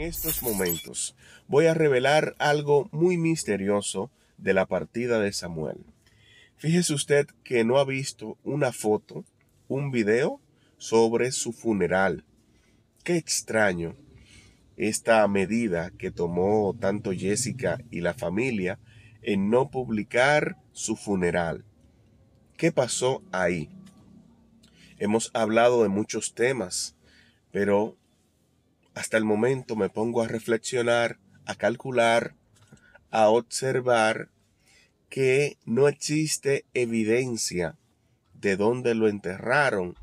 en estos momentos voy a revelar algo muy misterioso de la partida de Samuel. Fíjese usted que no ha visto una foto, un video sobre su funeral. Qué extraño esta medida que tomó tanto Jessica y la familia en no publicar su funeral. ¿Qué pasó ahí? Hemos hablado de muchos temas, pero hasta el momento me pongo a reflexionar, a calcular, a observar que no existe evidencia de dónde lo enterraron.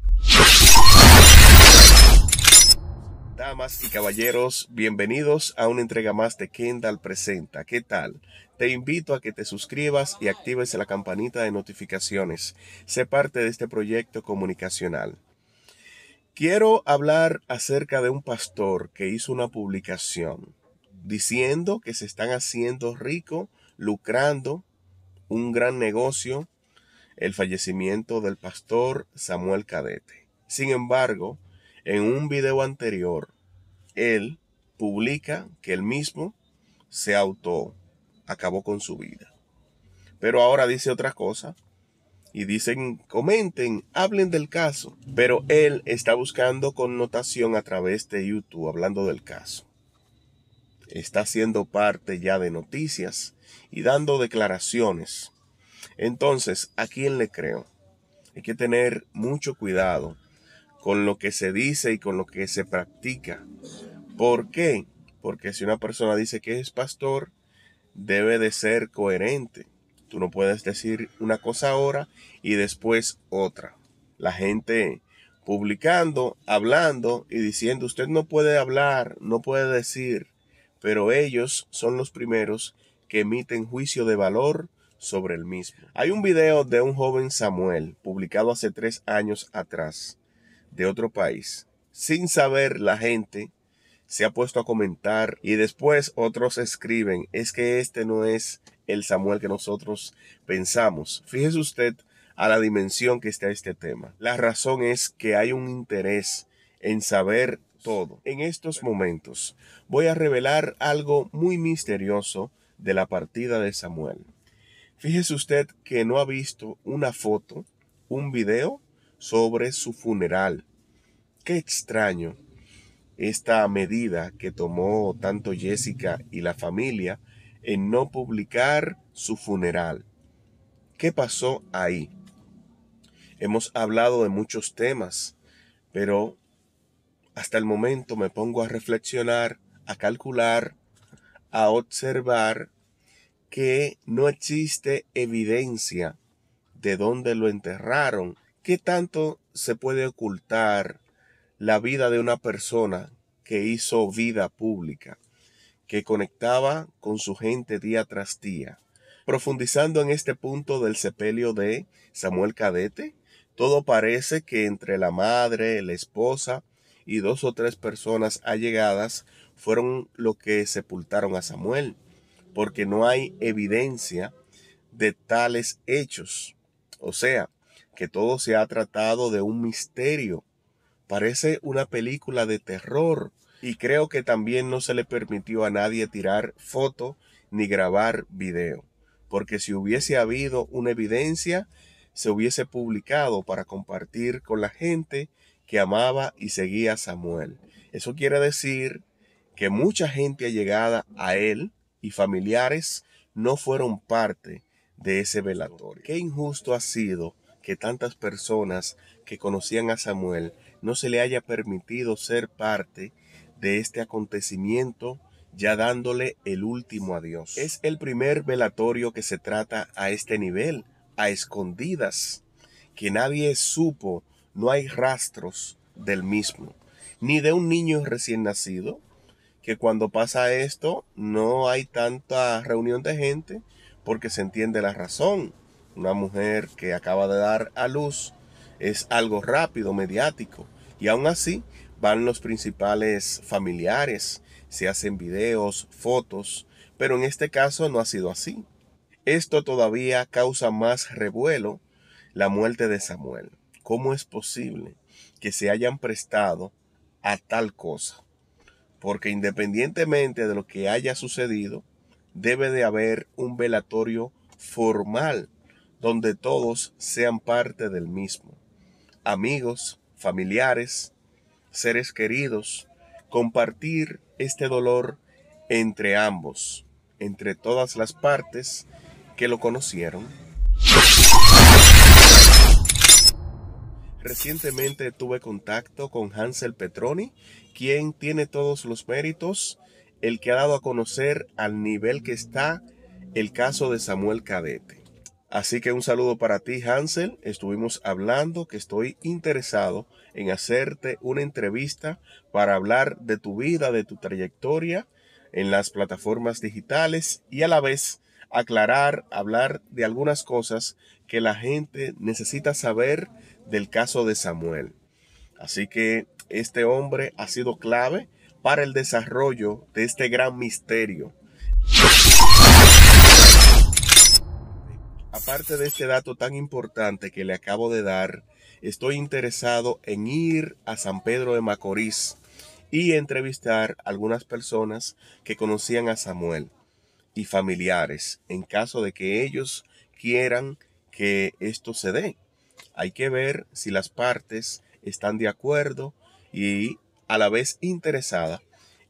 Damas y caballeros, bienvenidos a una entrega más de Kendall Presenta. ¿Qué tal? Te invito a que te suscribas y actives la campanita de notificaciones. Sé parte de este proyecto comunicacional. Quiero hablar acerca de un pastor que hizo una publicación diciendo que se están haciendo ricos, lucrando un gran negocio, el fallecimiento del pastor Samuel Cadete. Sin embargo, en un video anterior, él publica que él mismo se auto acabó con su vida. Pero ahora dice otra cosa y dicen, comenten, hablen del caso. Pero él está buscando connotación a través de YouTube hablando del caso. Está siendo parte ya de noticias y dando declaraciones. Entonces, ¿a quién le creo? Hay que tener mucho cuidado con lo que se dice y con lo que se practica. ¿Por qué? Porque si una persona dice que es pastor, debe de ser coherente Tú no puedes decir una cosa ahora y después otra. La gente publicando, hablando y diciendo, usted no puede hablar, no puede decir, pero ellos son los primeros que emiten juicio de valor sobre el mismo. Hay un video de un joven Samuel, publicado hace tres años atrás, de otro país. Sin saber la gente, se ha puesto a comentar y después otros escriben, es que este no es el Samuel que nosotros pensamos. Fíjese usted a la dimensión que está este tema. La razón es que hay un interés en saber todo. En estos momentos voy a revelar algo muy misterioso de la partida de Samuel. Fíjese usted que no ha visto una foto, un video sobre su funeral. Qué extraño esta medida que tomó tanto Jessica y la familia en no publicar su funeral. ¿Qué pasó ahí? Hemos hablado de muchos temas, pero hasta el momento me pongo a reflexionar, a calcular, a observar que no existe evidencia de dónde lo enterraron. ¿Qué tanto se puede ocultar la vida de una persona que hizo vida pública? que conectaba con su gente día tras día. Profundizando en este punto del sepelio de Samuel Cadete, todo parece que entre la madre, la esposa y dos o tres personas allegadas fueron lo que sepultaron a Samuel, porque no hay evidencia de tales hechos. O sea, que todo se ha tratado de un misterio. Parece una película de terror y creo que también no se le permitió a nadie tirar foto ni grabar video, porque si hubiese habido una evidencia, se hubiese publicado para compartir con la gente que amaba y seguía a Samuel. Eso quiere decir que mucha gente allegada a él y familiares no fueron parte de ese velatorio. Qué injusto ha sido que tantas personas que conocían a Samuel no se le haya permitido ser parte de este acontecimiento ya dándole el último adiós. Es el primer velatorio que se trata a este nivel, a escondidas, que nadie supo, no hay rastros del mismo, ni de un niño recién nacido, que cuando pasa esto no hay tanta reunión de gente porque se entiende la razón. Una mujer que acaba de dar a luz es algo rápido, mediático, y aún así van los principales familiares, se hacen videos, fotos, pero en este caso no ha sido así. Esto todavía causa más revuelo, la muerte de Samuel. ¿Cómo es posible que se hayan prestado a tal cosa? Porque independientemente de lo que haya sucedido, debe de haber un velatorio formal donde todos sean parte del mismo. Amigos, familiares, seres queridos, compartir este dolor entre ambos, entre todas las partes que lo conocieron. Recientemente tuve contacto con Hansel Petroni, quien tiene todos los méritos, el que ha dado a conocer al nivel que está el caso de Samuel Cadete. Así que un saludo para ti, Hansel. Estuvimos hablando que estoy interesado en hacerte una entrevista para hablar de tu vida, de tu trayectoria en las plataformas digitales y a la vez aclarar, hablar de algunas cosas que la gente necesita saber del caso de Samuel. Así que este hombre ha sido clave para el desarrollo de este gran misterio. aparte de este dato tan importante que le acabo de dar, estoy interesado en ir a San Pedro de Macorís y entrevistar algunas personas que conocían a Samuel y familiares en caso de que ellos quieran que esto se dé. Hay que ver si las partes están de acuerdo y a la vez interesada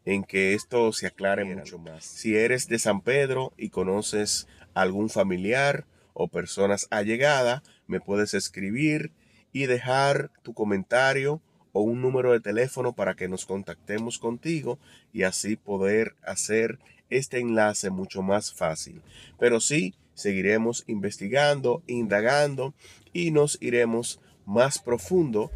en que esto se aclare mucho más. Si eres de San Pedro y conoces algún familiar o personas allegadas, me puedes escribir y dejar tu comentario o un número de teléfono para que nos contactemos contigo y así poder hacer este enlace mucho más fácil. Pero sí, seguiremos investigando, indagando y nos iremos más profundo.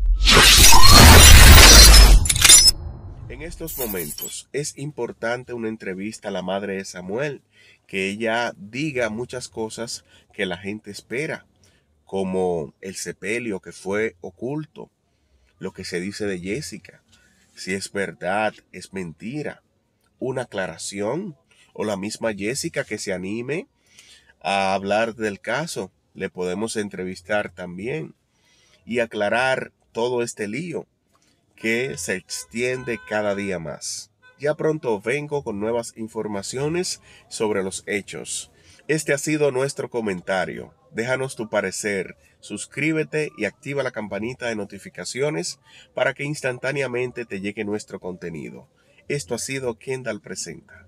En estos momentos es importante una entrevista a la madre de Samuel, que ella diga muchas cosas que la gente espera, como el sepelio que fue oculto, lo que se dice de Jessica, si es verdad, es mentira, una aclaración, o la misma Jessica que se anime a hablar del caso, le podemos entrevistar también y aclarar todo este lío que se extiende cada día más. Ya pronto vengo con nuevas informaciones sobre los hechos. Este ha sido nuestro comentario. Déjanos tu parecer, suscríbete y activa la campanita de notificaciones para que instantáneamente te llegue nuestro contenido. Esto ha sido Kendall Presenta.